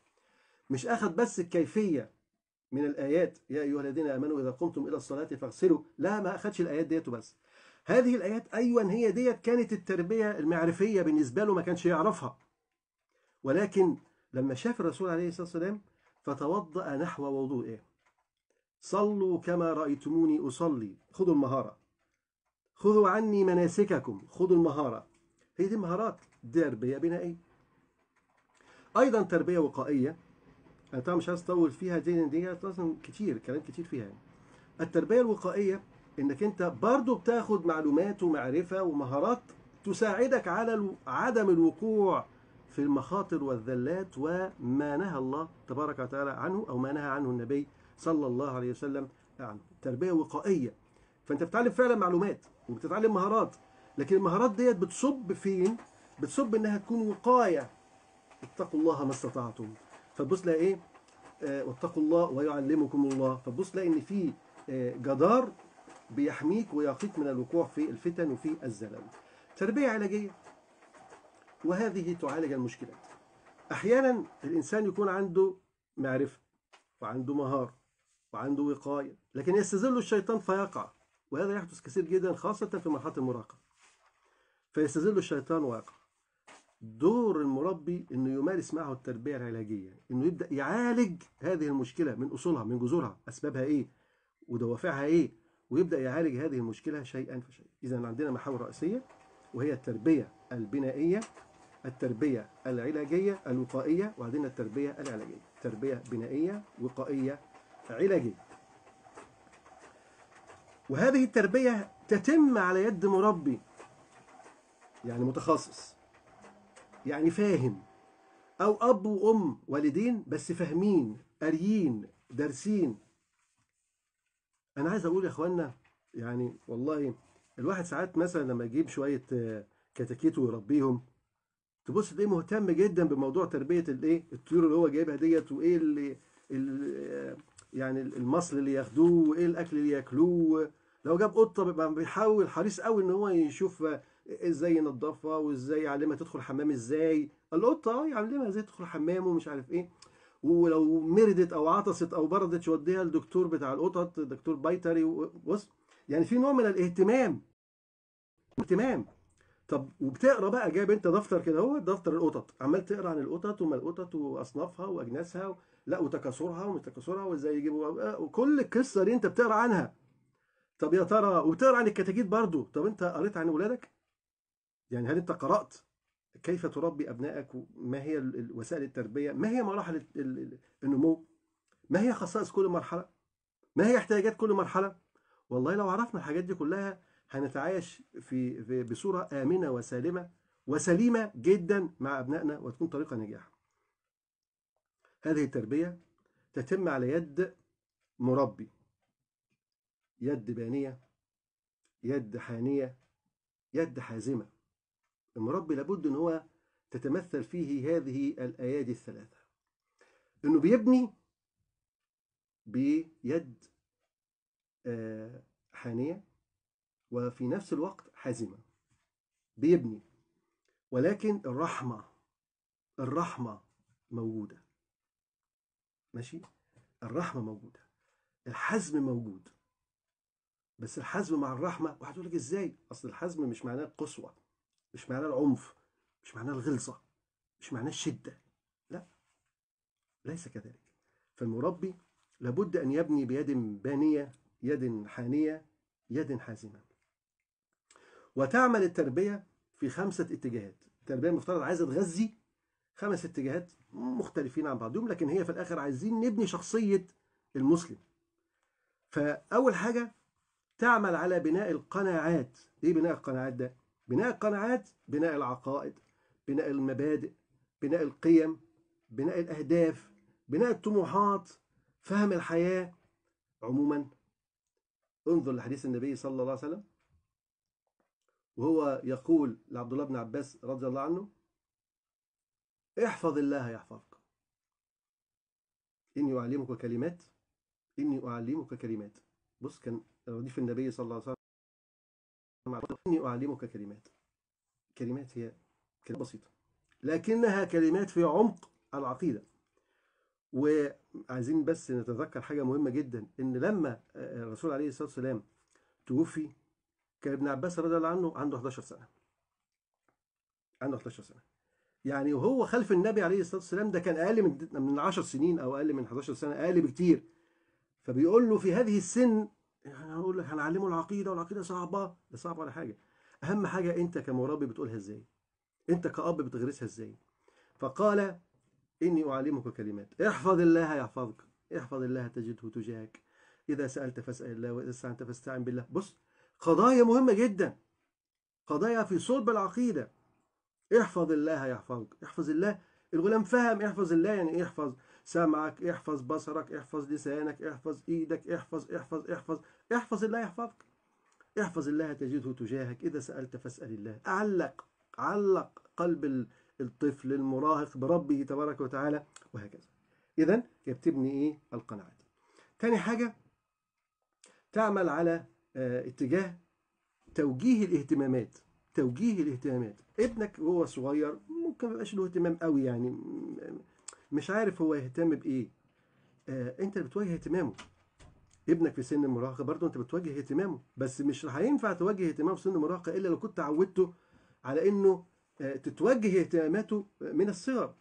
مش أخذ بس الكيفية من الآيات يا أيها الذين آمنوا إذا قمتم إلى الصلاة فاغسلوا لا ما أخذش الآيات ديت بس هذه الآيات أيوة هي ديت كانت التربية المعرفية بالنسبة له ما كانش يعرفها ولكن لما شاف الرسول عليه الصلاة والسلام فتوضأ نحو وضوءه صلوا كما رأيتموني أصلي خذوا المهارة خذوا عني مناسككم خذوا المهارة هي دي مهارات دربية تربية بنائية أيضا تربية وقائية أنا طبعا مش عايز أطول فيها دي دي أصلا كتير كلام كتير فيها يعني. التربية الوقائية إنك أنت برضو بتاخد معلومات ومعرفة ومهارات تساعدك على عدم الوقوع في المخاطر والذلات وما نهى الله تبارك وتعالى عنه أو ما نهى عنه النبي صلى الله عليه وسلم عنه تربية وقائية فانت بتتعلم فعلا معلومات وبتتعلم مهارات لكن المهارات ديت بتصب فين بتصب انها تكون وقايه اتقوا الله ما استطعتم فتبص تلاقي ايه آه، واتقوا الله ويعلمكم الله فتبص تلاقي ان في آه، جدار بيحميك ويقيك من الوقوع في الفتن وفي الزلل تربيه علاجيه وهذه تعالج المشكلات احيانا الانسان يكون عنده معرفه وعنده مهاره وعنده وقايه لكن يستذله الشيطان فيقع وهذا يحدث كثير جدا خاصة في مرحلة المراهقة فيستذل الشيطان واقع دور المربي انه يمارس معه التربيه العلاجيه انه يبدا يعالج هذه المشكله من اصولها من جذورها اسبابها ايه ودوافعها ايه ويبدا يعالج هذه المشكله شيئا فشيئا اذا عندنا محاور رئيسيه وهي التربيه البنائيه التربيه العلاجيه الوقائيه وعندنا التربيه العلاجيه تربيه بنائيه وقائيه علاجيه وهذه التربية تتم على يد مربي يعني متخصص يعني فاهم أو أب وأم والدين بس فاهمين قاريين دارسين أنا عايز أقول يا إخوانا يعني والله الواحد ساعات مثلا لما يجيب شوية آه، كتاكيت ويربيهم تبص تلاقيه مهتم جدا بموضوع تربية الايه الطيور اللي هو جايبها ديت وايه اللي آه، يعني المصل اللي ياخدوه وايه الاكل اللي ياكلوه لو جاب قطه بيبقى بيحاول حريص قوي ان هو يشوف ازاي ينضفها وازاي يعلمها تدخل الحمام ازاي القطه آه، يعلمها ازاي تدخل الحمام ومش عارف ايه ولو مردت او عطست او بردت يوديها للدكتور بتاع القطط دكتور بايتري بص يعني في نوع من الاهتمام اهتمام طب وبتقرا بقى جايب انت دفتر كده هو دفتر القطط عمال تقرا عن القطط وما القطط واصنافها واجناسها و... لا وتكاثرها ومش تكاثرها وازاي يجيبوا آه، وكل القصه دي انت بتقرا عنها طب يا ترى وبتقرا عن الكتاكيت برضه طب انت قريت عن ولادك يعني هل انت قرات كيف تربي ابنائك ما هي وسائل التربيه ما هي مراحل النمو ما هي خصائص كل مرحله ما هي احتياجات كل مرحله والله لو عرفنا الحاجات دي كلها هنتعايش في, في بصوره امنه وسالمه وسليمه جدا مع ابنائنا وتكون طريقه نجاح هذه التربيه تتم على يد مربي يد بانية يد حانية يد حازمة المربي رب لابد أن هو تتمثل فيه هذه الأيادي الثلاثة أنه بيبني بيد آه، حانية وفي نفس الوقت حازمة بيبني ولكن الرحمة الرحمة موجودة ماشي الرحمة موجودة الحزم موجود بس الحزم مع الرحمه واحد يقول لك ازاي اصل الحزم مش معناه القسوه مش معناه العنف مش معناه الغلظه مش معناه الشده لا ليس كذلك فالمربي لابد ان يبني بيد بانيه يد حانيه يد حازمه وتعمل التربيه في خمسه اتجاهات التربيه المفترض عايزه تغذي خمس اتجاهات مختلفين عن بعضهم لكن هي في الاخر عايزين نبني شخصيه المسلم فاول حاجه تعمل على بناء القناعات ايه بناء القناعات ده بناء القناعات بناء العقائد بناء المبادئ بناء القيم بناء الاهداف بناء الطموحات فهم الحياه عموما انظر لحديث النبي صلى الله عليه وسلم وهو يقول لعبد الله بن عباس رضي الله عنه احفظ الله يحفظك إني أعلمك كلمات إني أعلمك كلمات بص كان ضيف النبي صلى الله عليه وسلم إني أعلمك كلمات كلمات هي كلمات بسيطة لكنها كلمات في عمق العقيدة وعايزين بس نتذكر حاجة مهمة جدا إن لما آه، آه، الرسول عليه الصلاة والسلام توفي كان ابن عباس رضي الله عنه عنده 11 سنة عنده 11 سنة يعني وهو خلف النبي عليه الصلاة والسلام ده كان أقل من من 10 سنين أو أقل من 11 سنة أقل بكتير فبيقول له في هذه السن هقول لك هنعلمه العقيده والعقيده صعبه ده صعب ولا حاجه اهم حاجه انت كمربي بتقولها ازاي انت كاب بتغرسها ازاي فقال اني اعلمك كلمات احفظ الله يحفظك احفظ الله تجده تجاهك اذا سالت فاسال الله واذا استعنت فاستعن بالله بص قضايا مهمه جدا قضايا في صلب العقيده احفظ الله يحفظك احفظ الله الغلام فهم احفظ الله يعني ايه احفظ سمعك احفظ بصرك احفظ لسانك احفظ ايدك احفظ احفظ احفظ احفظ الله يحفظك احفظ الله تجده تجاهك إذا سألت فاسأل الله علق علق قلب الطفل المراهق بربه تبارك وتعالى وهكذا إذا بتبني إيه القناعات تاني حاجة تعمل على آه، اتجاه توجيه الاهتمامات توجيه الاهتمامات ابنك وهو صغير ممكن ما يبقاش له اهتمام قوي يعني مش عارف هو يهتم بايه آه انت اللي بتواجه اهتمامه ابنك في سن المراهقه برضه انت بتواجه اهتمامه بس مش هينفع تواجه اهتمامه في سن المراهقه الا لو كنت عودته على انه آه تتوجه اهتماماته من الصغر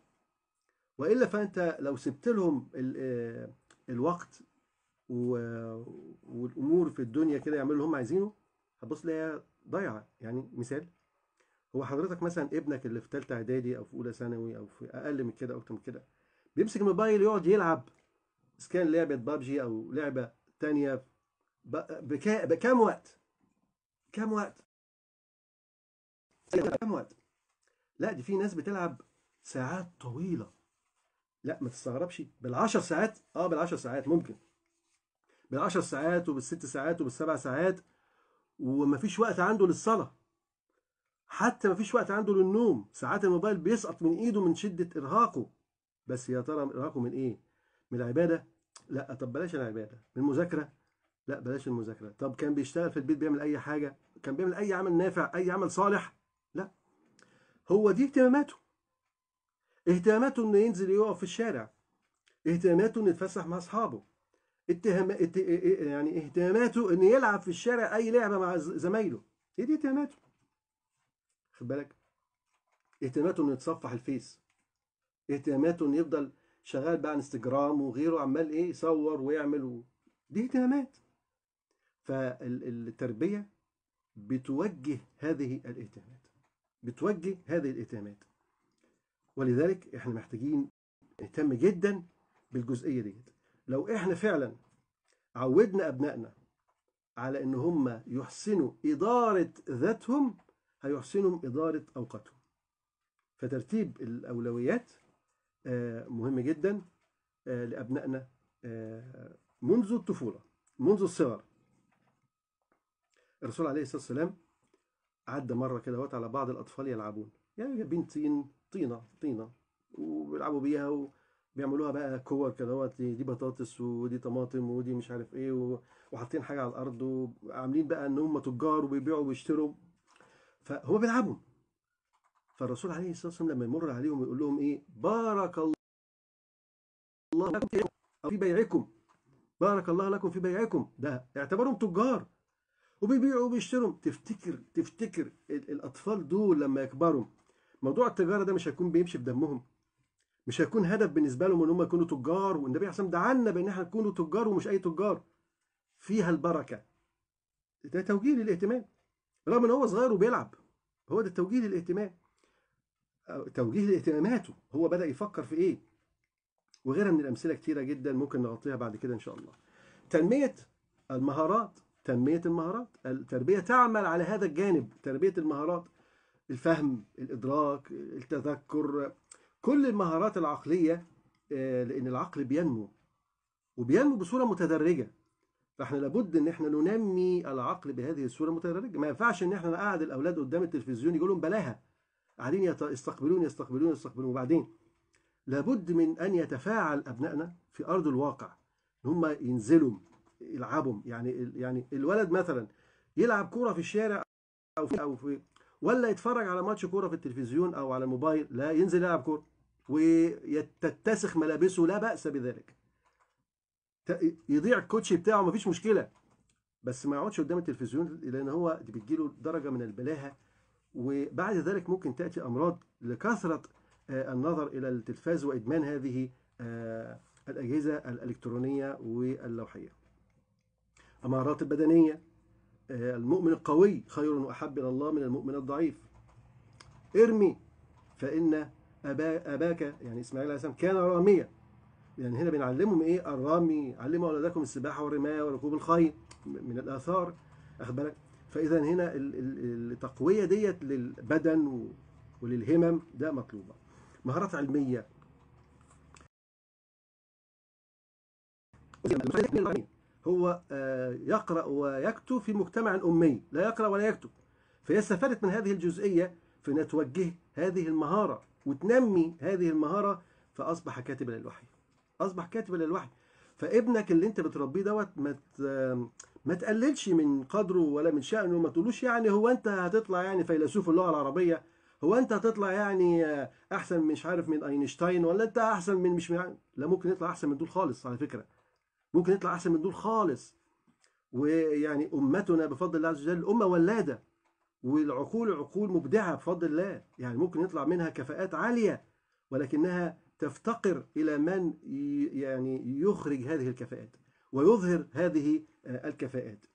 والا فانت لو سبت لهم آه، الوقت والامور في الدنيا كده يعملوا اللي هم عايزينه هتبص لها ضايعه يعني مثال هو حضرتك مثلا ابنك اللي في ثالثه اعدادي او في اولى ثانوي او في اقل من كده او اكتر من كده بيمسك الموبايل يقعد يلعب كان لعبة بابجي أو لعبة تانية بكا... بكام وقت كام وقت كام وقت لا دي في ناس بتلعب ساعات طويلة لا ما تستغربش بالعشر ساعات اه بالعشر ساعات ممكن بالعشر ساعات وبالست ساعات وبالسبع ساعات ومفيش وقت عنده للصلاة حتى مفيش وقت عنده للنوم ساعات الموبايل بيسقط من ايده من شدة ارهاقه بس يا ترى ارهقوا من ايه من العباده لا طب بلاش العباده من المذاكره لا بلاش المذاكره طب كان بيشتغل في البيت بيعمل اي حاجه كان بيعمل اي عمل نافع اي عمل صالح لا هو دي اهتماماته اهتماماته انه ينزل يقف في الشارع اهتماماته انه يتفسح مع اصحابه اتهم ات... اه، اه، اه، يعني اهتماماته انه يلعب في الشارع اي لعبه مع زمايله هي دي اهتماماته خد بالك اهتماماته انه يتصفح الفيس اهتماماته انه يفضل شغال بقى انستجرام وغيره عمال ايه يصور ويعمل و... دي اهتمامات فالتربيه بتوجه هذه الاهتمامات بتوجه هذه الاهتمامات ولذلك احنا محتاجين نهتم جدا بالجزئيه دي لو احنا فعلا عودنا ابنائنا على ان هم يحسنوا اداره ذاتهم هيحسنوا اداره اوقاتهم فترتيب الاولويات آه، مهم جدا آه، لأبنائنا آه، منذ الطفولة منذ الصغر الرسول عليه الصلاة والسلام عدى مرة كده على بعض الأطفال يلعبون يعني جايبين طين طينة طينة وبيلعبوا بيها وبيعملوها بقى كور كده دي بطاطس ودي طماطم ودي مش عارف ايه وحاطين حاجة على الأرض وعاملين بقى إن هم تجار وبيبيعوا ويشتروا فهو بيلعبوا فالرسول عليه الصلاة والسلام لما يمر عليهم يقول لهم إيه بارك الله لكم في بيعكم بارك الله لكم في بيعكم ده اعتبرهم تجار وبيبيعوا وبيشتروا تفتكر تفتكر الأطفال دول لما يكبروا موضوع التجارة ده مش هيكون بيمشي في دمهم مش هيكون هدف بالنسبة لهم إن هم يكونوا تجار والنبي عليه الصلاة دعانا بإن احنا نكونوا تجار ومش أي تجار فيها البركة ده توجيه للاهتمام رغم إن هو صغير وبيلعب هو ده التوجيه للاهتمام توجيه لاهتماماته هو بدأ يفكر في إيه وغيرها من الأمثلة كتيرة جدا ممكن نغطيها بعد كده إن شاء الله تنمية المهارات تنمية المهارات التربية تعمل على هذا الجانب تربية المهارات الفهم الإدراك التذكر كل المهارات العقلية آه، لأن العقل بينمو وبينمو بصورة متدرجة فاحنا لابد ان احنا ننمي العقل بهذه الصوره المتدرجه ما ينفعش ان احنا نقعد الاولاد قدام التلفزيون يقول لهم بلاها قاعدين يستقبلون يستقبلون يستقبلون وبعدين لابد من أن يتفاعل أبنائنا في أرض الواقع إن هم ينزلوا يلعبوا يعني يعني الولد مثلا يلعب كورة في الشارع أو في أو في ولا يتفرج على ماتش كورة في التلفزيون أو على الموبايل لا ينزل يلعب كورة ويتتسخ ملابسه لا بأس بذلك يضيع الكوتشي بتاعه مفيش مشكلة بس ما يقعدش قدام التلفزيون لأن هو بتجيله درجة من البلاهة وبعد ذلك ممكن تأتي أمراض لكثرة آه، النظر إلى التلفاز وإدمان هذه آه، الأجهزة الإلكترونية واللوحية أمراض البدنية آه، المؤمن القوي خير وأحب إلى الله من المؤمن الضعيف ارمي فإن أباك يعني إسماعيل عليه السلام كان راميا يعني هنا بنعلمهم إيه الرامي علموا أولادكم السباحة والرماية وركوب الخيل من الآثار أخبرك فإذا هنا التقوية ديت للبدن وللهمم ده مطلوبة مهارات علمية هو آه، يقرأ ويكتب في مجتمع أمي لا يقرأ ولا يكتب فهي استفادت من هذه الجزئية في أنها توجه هذه المهارة وتنمي هذه المهارة فأصبح كاتبا للوحي أصبح كاتبا للوحي فابنك اللي أنت بتربيه دوت ما ما تقللش من قدره ولا من شأنه ما تقولوش يعني هو أنت هتطلع يعني فيلسوف اللغة العربية هو أنت هتطلع يعني أحسن مش عارف من أينشتاين ولا أنت أحسن من مش من لا ممكن يطلع أحسن من دول خالص على فكرة ممكن يطلع أحسن من دول خالص ويعني أمتنا بفضل الله عز وجل أمة ولادة والعقول عقول مبدعة بفضل الله يعني ممكن يطلع منها كفاءات عالية ولكنها تفتقر إلى من يعني يخرج هذه الكفاءات ويظهر هذه آه، الكفاءات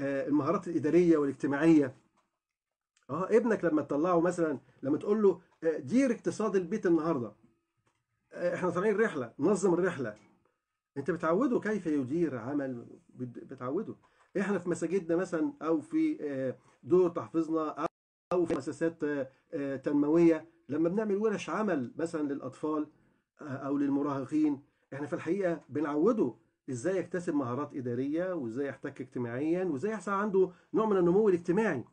آه، المهارات الإدارية والاجتماعية اه ابنك لما تطلعه مثلا لما تقول له آه، دير اقتصاد البيت النهارده احنا طالعين رحله نظم الرحله انت بتعوده كيف يدير عمل بتعوده احنا في مساجدنا مثلا او في دور تحفيظنا او في مؤسسات تنمويه لما بنعمل ورش عمل مثلا للاطفال او للمراهقين احنا في الحقيقه بنعوده ازاي يكتسب مهارات اداريه وازاي يحتك اجتماعيا وازاي يحصل عنده نوع من النمو الاجتماعي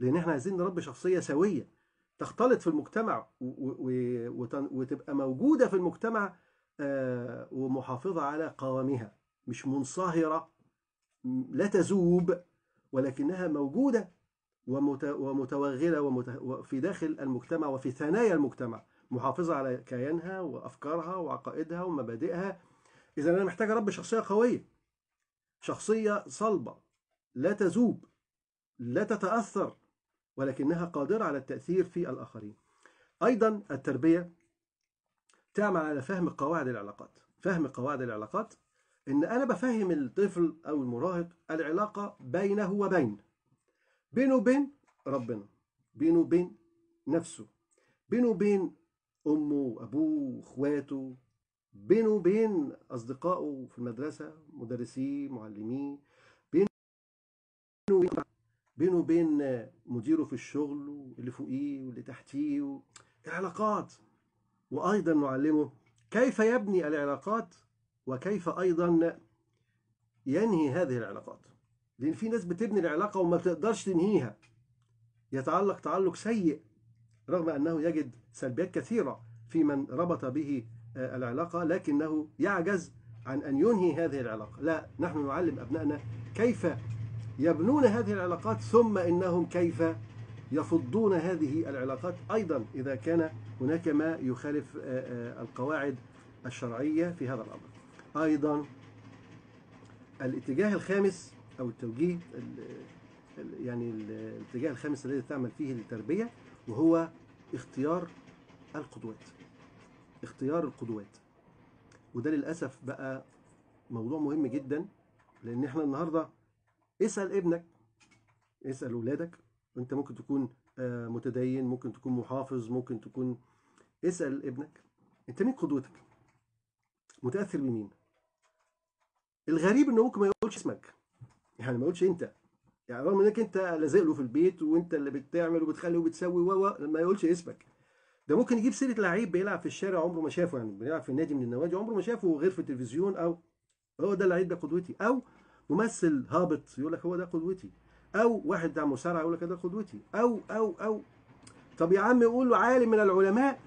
لان احنا عايزين نربي شخصيه سويه تختلط في المجتمع وتبقى موجوده في المجتمع آه، ومحافظه على قوامها مش منصهره لا تذوب ولكنها موجوده ومتوغله في داخل المجتمع وفي ثنايا المجتمع محافظه على كيانها وافكارها وعقائدها ومبادئها إذا أنا محتاج أربي شخصية قوية شخصية صلبة لا تذوب لا تتأثر ولكنها قادرة على التأثير في الآخرين أيضا التربية تعمل على فهم قواعد العلاقات فهم قواعد العلاقات إن أنا بفهم الطفل أو المراهق العلاقة بينه وبين بينه وبين ربنا بينه وبين نفسه بينه وبين أمه وأبوه وإخواته بينه وبين أصدقائه في المدرسة مدرسيه معلميه بينه وبين بينه وبين مديره في الشغل واللي فوقيه واللي تحتيه العلاقات وأيضا نعلمه كيف يبني العلاقات وكيف أيضا ينهي هذه العلاقات لأن في ناس بتبني العلاقة وما بتقدرش تنهيها يتعلق تعلق سيء رغم أنه يجد سلبيات كثيرة في من ربط به العلاقة لكنه يعجز عن أن ينهي هذه العلاقة لا نحن نعلم أبنائنا كيف يبنون هذه العلاقات ثم إنهم كيف يفضون هذه العلاقات أيضا إذا كان هناك ما يخالف آه، آه، القواعد الشرعية في هذا الأمر أيضا الاتجاه الخامس أو التوجيه يعني الاتجاه الخامس الذي تعمل فيه التربية وهو اختيار القدوات اختيار القدوات وده للاسف بقى موضوع مهم جدا لان احنا النهارده اسال ابنك اسال اولادك انت ممكن تكون آه، متدين ممكن تكون محافظ ممكن تكون اسال ابنك انت مين قدوتك متاثر بمين الغريب انه ممكن ما يقولش اسمك يعني ما يقولش انت يعني رغم انك انت لازق له في البيت وانت اللي بتعمل وبتخلي وبتسوي و ما يقولش اسمك ده ممكن يجيب سيره لعيب بيلعب في الشارع عمره ما شافه يعني بيلعب في نادي من النوادي عمره ما شافه غير في التلفزيون او هو ده اللعيب ده قدوتي او ممثل هابط يقول لك هو ده قدوتي او واحد بتاع مسارعه يقول لك ده قدوتي او او او طب يا عم قول له عالم من العلماء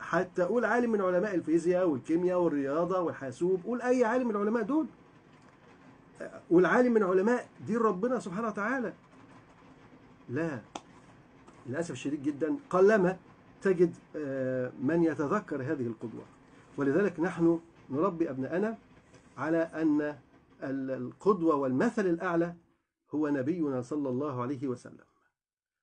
حتى قول عالم من علماء الفيزياء والكيمياء والرياضه والحاسوب قول اي عالم من العلماء دول والعالم من علماء دين ربنا سبحانه وتعالى لا للاسف الشديد جدا قلما تجد آه، من يتذكر هذه القدوة ولذلك نحن نربي أبناءنا على أن القدوة والمثل الأعلى هو نبينا صلى الله عليه وسلم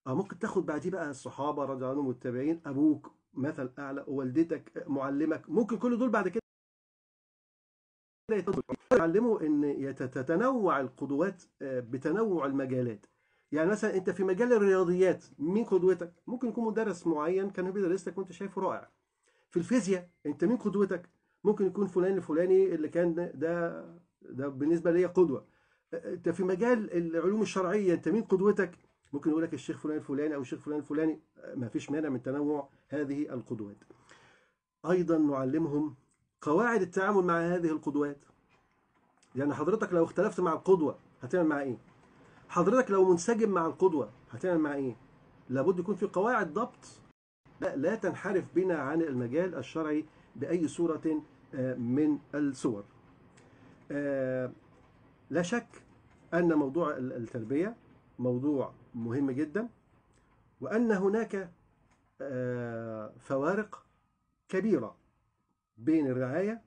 أو آه، ممكن تاخد بعديه بقى الصحابة رضي عنهم والتابعين أبوك مثل أعلى والدتك معلمك ممكن كل دول بعد كده يتعلموا أن تتنوع القدوات آه، بتنوع المجالات يعني مثلا انت في مجال الرياضيات مين قدوتك ممكن يكون مدرس معين كان بيدرسك وانت شايفه رائع في الفيزياء انت مين قدوتك ممكن يكون فلان الفلاني اللي كان ده ده بالنسبه ليا قدوه انت في مجال العلوم الشرعيه انت مين قدوتك ممكن يقول لك الشيخ فلان الفلاني او الشيخ فلان الفلاني ما فيش مانع من تنوع هذه القدوات ايضا نعلمهم قواعد التعامل مع هذه القدوات يعني حضرتك لو اختلفت مع القدوه هتعمل مع ايه حضرتك لو منسجم مع القدوة هتعمل مع ايه لابد يكون في قواعد ضبط لا, لا تنحرف بنا عن المجال الشرعي بأي صورة آه، من الصور آه، لا شك أن موضوع التربية موضوع مهم جدا وأن هناك آه، فوارق كبيرة بين الرعاية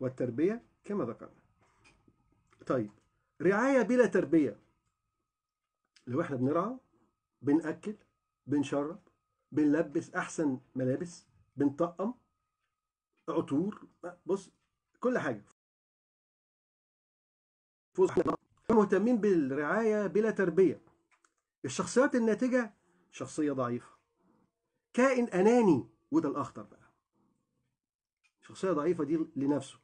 والتربية كما ذكرنا طيب رعاية بلا تربية لو احنا بنرعى بنأكل بنشرب بنلبس أحسن ملابس بنطقم عطور بص كل حاجة مهتمين بالرعاية بلا تربية الشخصيات الناتجة شخصية ضعيفة كائن أناني وده الأخطر بقى شخصية ضعيفة دي لنفسه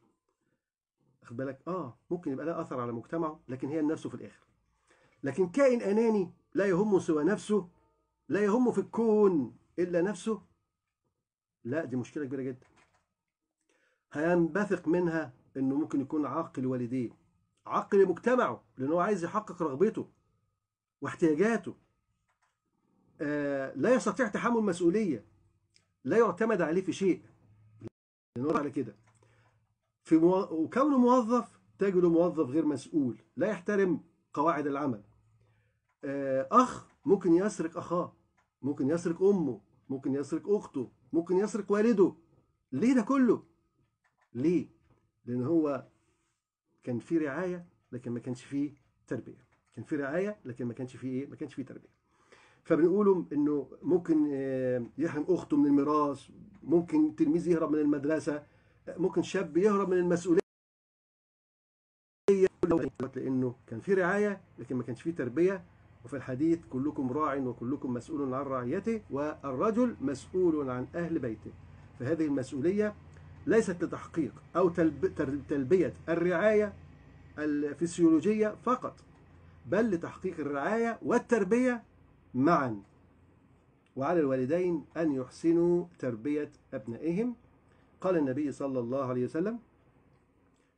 خد بالك اه ممكن يبقى لها أثر على مجتمعه لكن هي لنفسه في الآخر لكن كائن أناني لا يهمه سوى نفسه لا يهمه في الكون إلا نفسه لا دي مشكلة كبيرة جدا هينبثق منها إنه ممكن يكون عاق لوالديه عاق لمجتمعه لأنه هو عايز يحقق رغبته واحتياجاته آه لا يستطيع تحمل مسؤولية لا يعتمد عليه في شيء لأنه على كده في مو... وكونه موظف تجده موظف غير مسؤول لا يحترم قواعد العمل آه، اخ ممكن يسرق اخاه ممكن يسرق امه ممكن يسرق اخته ممكن يسرق والده ليه ده كله ليه لان هو كان في رعايه لكن ما كانش فيه تربيه كان في رعايه لكن ما كانش فيه ايه ما كانش فيه تربيه فبنقوله انه ممكن آه، يحرم اخته من الميراث ممكن تلميذ يهرب من المدرسه آه، ممكن شاب يهرب من المسؤوليه لانه كان في رعايه لكن ما كانش في تربيه وفي الحديث كلكم راع وكلكم مسؤول عن رعيته والرجل مسؤول عن أهل بيته فهذه المسؤولية ليست لتحقيق أو تلبية الرعاية الفسيولوجية فقط بل لتحقيق الرعاية والتربية معا وعلى الوالدين أن يحسنوا تربية أبنائهم قال النبي صلى الله عليه وسلم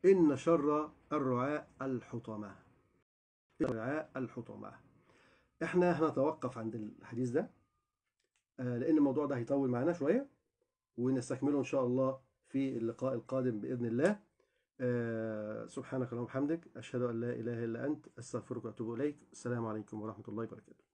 إن شر الرعاء الحطمة الرعاء الحطمة احنا هنتوقف عند الحديث ده آه، لان الموضوع ده هيطول معانا شويه ونستكمله ان شاء الله في اللقاء القادم باذن الله آه، سبحانك اللهم وبحمدك اشهد ان لا اله الا انت استغفرك واتوب اليك السلام عليكم ورحمه الله وبركاته